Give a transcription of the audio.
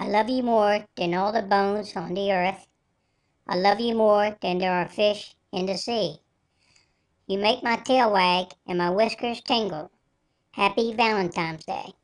I love you more than all the bones on the earth. I love you more than there are fish in the sea. You make my tail wag and my whiskers tingle. Happy Valentine's Day.